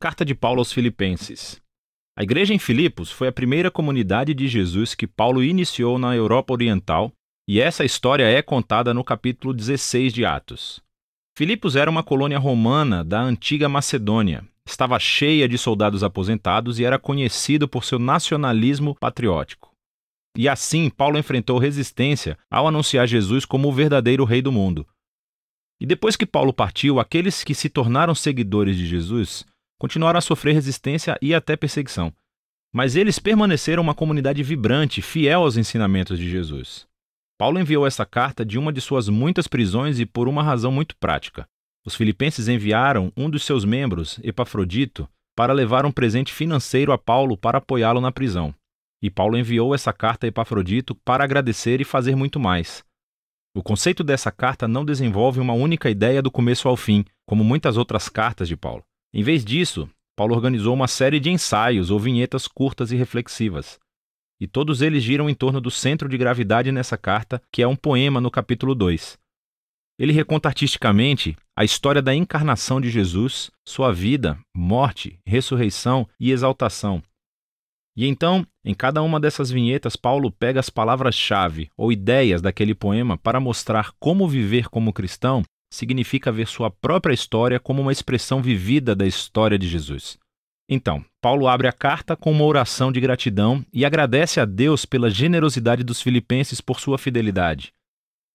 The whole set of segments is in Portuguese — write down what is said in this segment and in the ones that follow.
Carta de Paulo aos Filipenses. A igreja em Filipos foi a primeira comunidade de Jesus que Paulo iniciou na Europa Oriental, e essa história é contada no capítulo 16 de Atos. Filipos era uma colônia romana da antiga Macedônia. Estava cheia de soldados aposentados e era conhecido por seu nacionalismo patriótico. E assim, Paulo enfrentou resistência ao anunciar Jesus como o verdadeiro rei do mundo. E depois que Paulo partiu, aqueles que se tornaram seguidores de Jesus continuaram a sofrer resistência e até perseguição. Mas eles permaneceram uma comunidade vibrante, fiel aos ensinamentos de Jesus. Paulo enviou essa carta de uma de suas muitas prisões e por uma razão muito prática. Os filipenses enviaram um dos seus membros, Epafrodito, para levar um presente financeiro a Paulo para apoiá-lo na prisão. E Paulo enviou essa carta a Epafrodito para agradecer e fazer muito mais. O conceito dessa carta não desenvolve uma única ideia do começo ao fim, como muitas outras cartas de Paulo. Em vez disso, Paulo organizou uma série de ensaios ou vinhetas curtas e reflexivas. E todos eles giram em torno do centro de gravidade nessa carta, que é um poema no capítulo 2. Ele reconta artisticamente a história da encarnação de Jesus, sua vida, morte, ressurreição e exaltação. E então, em cada uma dessas vinhetas, Paulo pega as palavras-chave ou ideias daquele poema para mostrar como viver como cristão significa ver sua própria história como uma expressão vivida da história de Jesus. Então, Paulo abre a carta com uma oração de gratidão e agradece a Deus pela generosidade dos filipenses por sua fidelidade.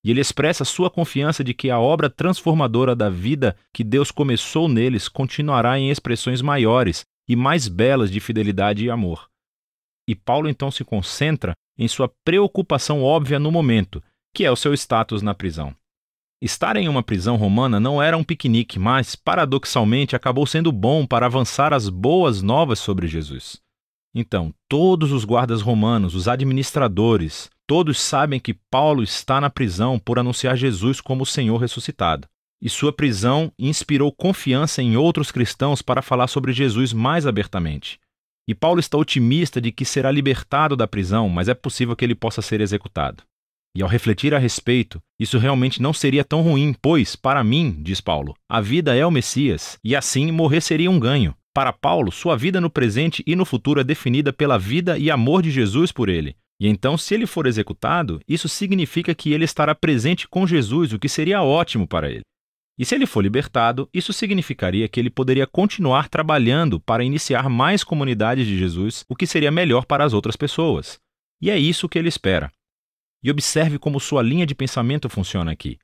E ele expressa sua confiança de que a obra transformadora da vida que Deus começou neles continuará em expressões maiores e mais belas de fidelidade e amor. E Paulo então se concentra em sua preocupação óbvia no momento, que é o seu status na prisão. Estar em uma prisão romana não era um piquenique, mas, paradoxalmente, acabou sendo bom para avançar as boas novas sobre Jesus. Então, todos os guardas romanos, os administradores, todos sabem que Paulo está na prisão por anunciar Jesus como o Senhor ressuscitado. E sua prisão inspirou confiança em outros cristãos para falar sobre Jesus mais abertamente. E Paulo está otimista de que será libertado da prisão, mas é possível que ele possa ser executado. E ao refletir a respeito, isso realmente não seria tão ruim, pois, para mim, diz Paulo, a vida é o Messias, e assim morrer seria um ganho. Para Paulo, sua vida no presente e no futuro é definida pela vida e amor de Jesus por ele. E então, se ele for executado, isso significa que ele estará presente com Jesus, o que seria ótimo para ele. E se ele for libertado, isso significaria que ele poderia continuar trabalhando para iniciar mais comunidades de Jesus, o que seria melhor para as outras pessoas. E é isso que ele espera. E observe como sua linha de pensamento funciona aqui.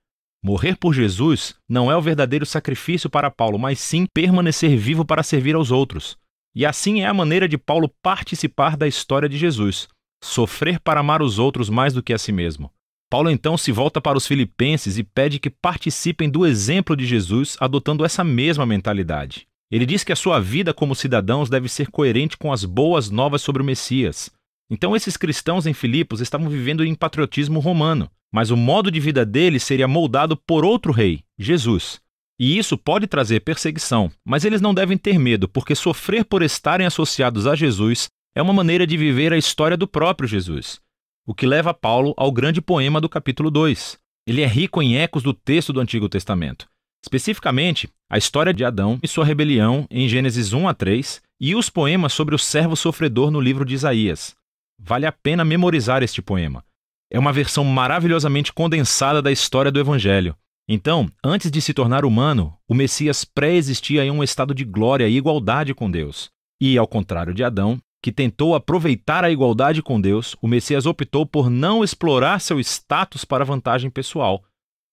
Morrer por Jesus não é o verdadeiro sacrifício para Paulo, mas sim permanecer vivo para servir aos outros. E assim é a maneira de Paulo participar da história de Jesus, sofrer para amar os outros mais do que a si mesmo. Paulo então se volta para os filipenses e pede que participem do exemplo de Jesus adotando essa mesma mentalidade. Ele diz que a sua vida como cidadãos deve ser coerente com as boas novas sobre o Messias, então esses cristãos em Filipos estavam vivendo em patriotismo romano, mas o modo de vida deles seria moldado por outro rei, Jesus. E isso pode trazer perseguição, mas eles não devem ter medo, porque sofrer por estarem associados a Jesus é uma maneira de viver a história do próprio Jesus, o que leva Paulo ao grande poema do capítulo 2. Ele é rico em ecos do texto do Antigo Testamento, especificamente a história de Adão e sua rebelião em Gênesis 1 a 3 e os poemas sobre o servo sofredor no livro de Isaías. Vale a pena memorizar este poema. É uma versão maravilhosamente condensada da história do Evangelho. Então, antes de se tornar humano, o Messias pré-existia em um estado de glória e igualdade com Deus. E, ao contrário de Adão, que tentou aproveitar a igualdade com Deus, o Messias optou por não explorar seu status para vantagem pessoal.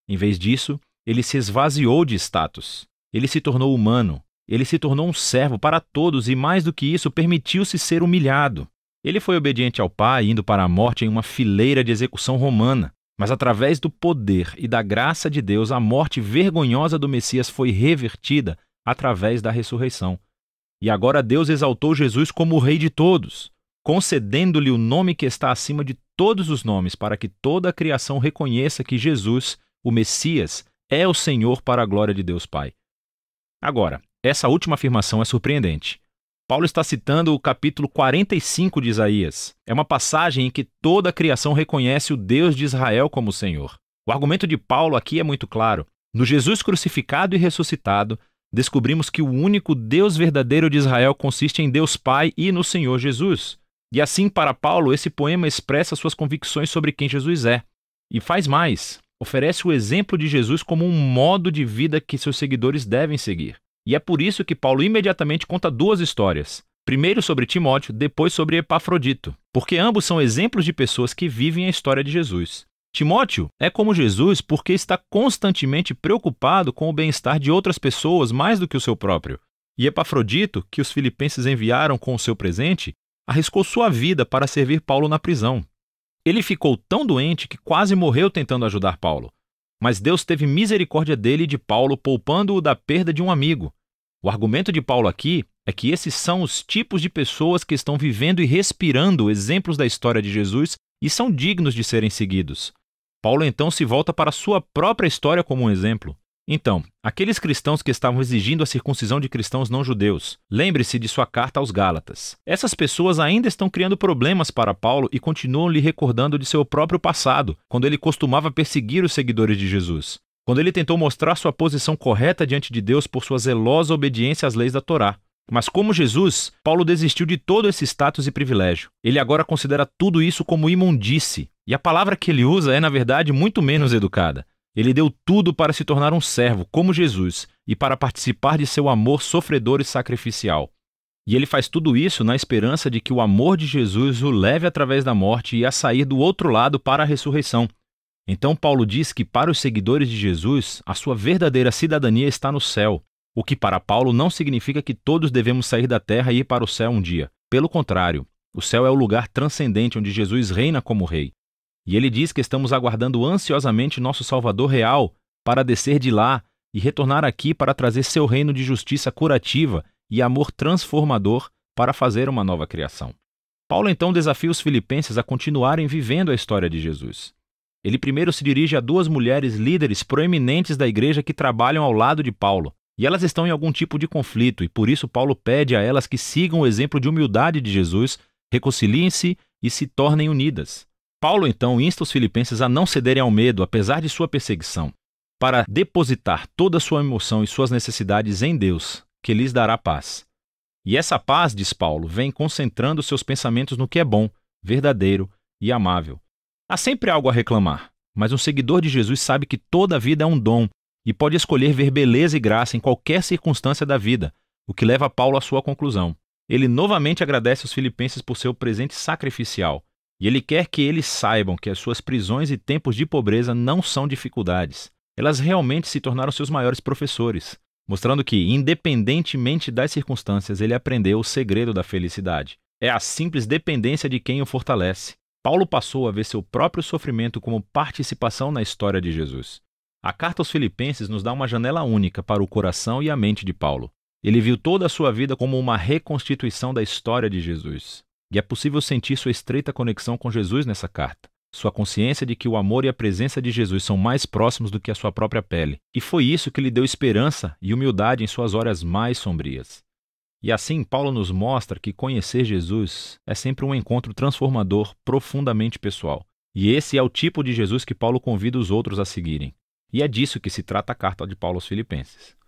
Em vez disso, ele se esvaziou de status. Ele se tornou humano. Ele se tornou um servo para todos e, mais do que isso, permitiu-se ser humilhado. Ele foi obediente ao Pai, indo para a morte em uma fileira de execução romana. Mas através do poder e da graça de Deus, a morte vergonhosa do Messias foi revertida através da ressurreição. E agora Deus exaltou Jesus como o Rei de todos, concedendo-lhe o nome que está acima de todos os nomes, para que toda a criação reconheça que Jesus, o Messias, é o Senhor para a glória de Deus Pai. Agora, essa última afirmação é surpreendente. Paulo está citando o capítulo 45 de Isaías. É uma passagem em que toda a criação reconhece o Deus de Israel como Senhor. O argumento de Paulo aqui é muito claro. No Jesus crucificado e ressuscitado, descobrimos que o único Deus verdadeiro de Israel consiste em Deus Pai e no Senhor Jesus. E assim, para Paulo, esse poema expressa suas convicções sobre quem Jesus é. E faz mais: oferece o exemplo de Jesus como um modo de vida que seus seguidores devem seguir. E é por isso que Paulo imediatamente conta duas histórias. Primeiro sobre Timóteo, depois sobre Epafrodito, porque ambos são exemplos de pessoas que vivem a história de Jesus. Timóteo é como Jesus porque está constantemente preocupado com o bem-estar de outras pessoas mais do que o seu próprio. E Epafrodito, que os filipenses enviaram com o seu presente, arriscou sua vida para servir Paulo na prisão. Ele ficou tão doente que quase morreu tentando ajudar Paulo mas Deus teve misericórdia dele e de Paulo, poupando-o da perda de um amigo. O argumento de Paulo aqui é que esses são os tipos de pessoas que estão vivendo e respirando exemplos da história de Jesus e são dignos de serem seguidos. Paulo então se volta para sua própria história como um exemplo. Então, aqueles cristãos que estavam exigindo a circuncisão de cristãos não judeus, lembre-se de sua carta aos Gálatas. Essas pessoas ainda estão criando problemas para Paulo e continuam lhe recordando de seu próprio passado, quando ele costumava perseguir os seguidores de Jesus. Quando ele tentou mostrar sua posição correta diante de Deus por sua zelosa obediência às leis da Torá. Mas como Jesus, Paulo desistiu de todo esse status e privilégio. Ele agora considera tudo isso como imundice. E a palavra que ele usa é, na verdade, muito menos educada. Ele deu tudo para se tornar um servo, como Jesus, e para participar de seu amor sofredor e sacrificial. E ele faz tudo isso na esperança de que o amor de Jesus o leve através da morte e a sair do outro lado para a ressurreição. Então, Paulo diz que para os seguidores de Jesus, a sua verdadeira cidadania está no céu, o que para Paulo não significa que todos devemos sair da terra e ir para o céu um dia. Pelo contrário, o céu é o lugar transcendente onde Jesus reina como rei. E ele diz que estamos aguardando ansiosamente nosso Salvador real para descer de lá e retornar aqui para trazer seu reino de justiça curativa e amor transformador para fazer uma nova criação. Paulo então desafia os filipenses a continuarem vivendo a história de Jesus. Ele primeiro se dirige a duas mulheres líderes proeminentes da igreja que trabalham ao lado de Paulo, e elas estão em algum tipo de conflito, e por isso Paulo pede a elas que sigam o exemplo de humildade de Jesus, reconciliem-se e se tornem unidas. Paulo então insta os filipenses a não cederem ao medo, apesar de sua perseguição, para depositar toda sua emoção e suas necessidades em Deus, que lhes dará paz. E essa paz, diz Paulo, vem concentrando seus pensamentos no que é bom, verdadeiro e amável. Há sempre algo a reclamar, mas um seguidor de Jesus sabe que toda a vida é um dom e pode escolher ver beleza e graça em qualquer circunstância da vida, o que leva Paulo à sua conclusão. Ele novamente agradece os filipenses por seu presente sacrificial, e ele quer que eles saibam que as suas prisões e tempos de pobreza não são dificuldades. Elas realmente se tornaram seus maiores professores, mostrando que, independentemente das circunstâncias, ele aprendeu o segredo da felicidade. É a simples dependência de quem o fortalece. Paulo passou a ver seu próprio sofrimento como participação na história de Jesus. A carta aos Filipenses nos dá uma janela única para o coração e a mente de Paulo. Ele viu toda a sua vida como uma reconstituição da história de Jesus. E é possível sentir sua estreita conexão com Jesus nessa carta, sua consciência de que o amor e a presença de Jesus são mais próximos do que a sua própria pele. E foi isso que lhe deu esperança e humildade em suas horas mais sombrias. E assim, Paulo nos mostra que conhecer Jesus é sempre um encontro transformador, profundamente pessoal. E esse é o tipo de Jesus que Paulo convida os outros a seguirem. E é disso que se trata a carta de Paulo aos Filipenses.